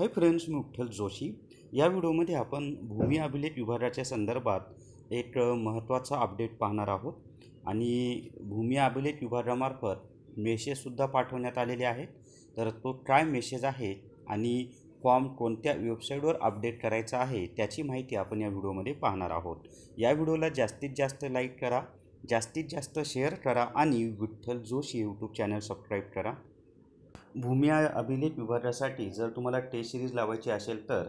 हे फ्रेंड्स मी उठ्ठल जोशी या व्हिडिओमध्ये आपण भूमी अभिलेख विभागाच्या संदर्भात एक महत्त्वाचा अपडेट पाहणार आहोत आणि भूमी अभिलेख विभागामार्फत मेसेजसुद्धा पाठवण्यात आलेले आहेत तर तो काय मेसेज आहे आणि फॉर्म कोणत्या वेबसाईटवर अपडेट करायचा आहे त्याची माहिती आपण या व्हिडिओमध्ये पाहणार आहोत या व्हिडिओला जास्तीत जास्त लाईक करा जास्तीत जास्त शेअर करा आणि Vitthal Joshi YouTube channel subscribe करा भूमी अभिलेख विभागासाठी जर तुम्हाला टेस्ट सिरीज लावायची असेल तर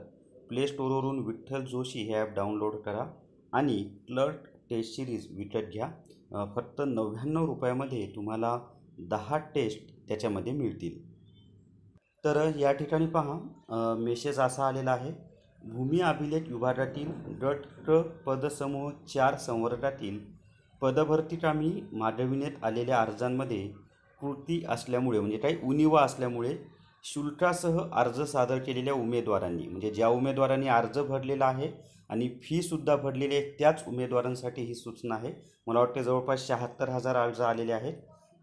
प्ले स्टोरवरून विठ्ठल जोशी हे ॲप डाउनलोड करा आणि क्लर्क टेस्ट सिरीज विकत घ्या फक्त नव्याण्णव रुपयामध्ये तुम्हाला दहा टेस्ट त्याच्यामध्ये मिळतील तर या ठिकाणी पहा मेसेज असा आलेला आहे भूमी अभिलेख विभागातील गट क पदसमूह चार संवर्गातील पदभरतीकामी मागविण्यात आलेल्या अर्जांमध्ये कृती असल्यामुळे म्हणजे काही उनिवा असल्यामुळे शुल्कासह अर्ज सादर केलेल्या उमेदवारांनी म्हणजे ज्या उमेदवारांनी अर्ज भरलेला आहे आणि फीसुद्धा भरलेली आहे त्याच उमेदवारांसाठी ही सूचना आहे मला वाटते जवळपास शहात्तर हजार अर्ज आलेले आहेत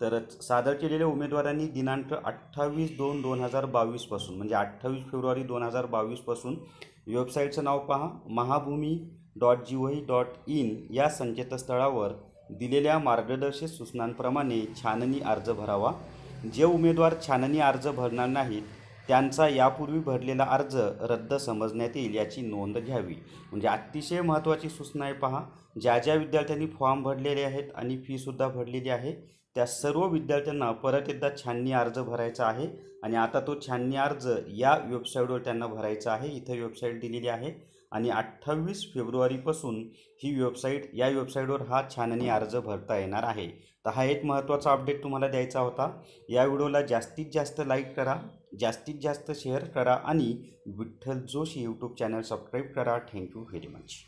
तर सादर केलेल्या उमेदवारांनी दिनांक अठ्ठावीस दोन दोन हजार बावीसपासून म्हणजे अठ्ठावीस फेब्रुवारी दोन हजार बावीसपासून वेबसाईटचं नाव पहा Mahabhumi dot G O dot in या संकेतस्थळावर दिलेल्या मार्गदर्शक सूचनांप्रमाणे छाननी अर्ज भरावा जे उमेदवार छाननी अर्ज भरणार नाहीत त्यांचा यापूर्वी भरलेला अर्ज रद्द समजण्यात येईल याची नोंद घ्यावी म्हणजे अतिशय महत्त्वाची सूचना आहे पहा ज्या ज्या विद्यार्थ्यांनी फॉर्म भरलेले आहेत आणि फीसुद्धा भरलेली आहे त्या सर्व विद्यार्थ्यांना परत एकदा छाननी अर्ज भरायचा आहे आणि आता तो छाननी अर्ज या वेबसाईटवर त्यांना भरायचा आहे इथं वेबसाईट दिलेली आहे आणि अठ्ठावीस फेब्रुवारीपासून ही वेबसाईट या वेबसाईटवर हा छाननी अर्ज भरता येणार आहे तर हा एक महत्त्वाचा अपडेट तुम्हाला द्यायचा होता या व्हिडिओला जास्तीत जास्त लाईक करा जास्तीत जास्त शेअर करा आणि Vitthal Joshi YouTube channel subscribe करा थँक्यू व्हेरी मच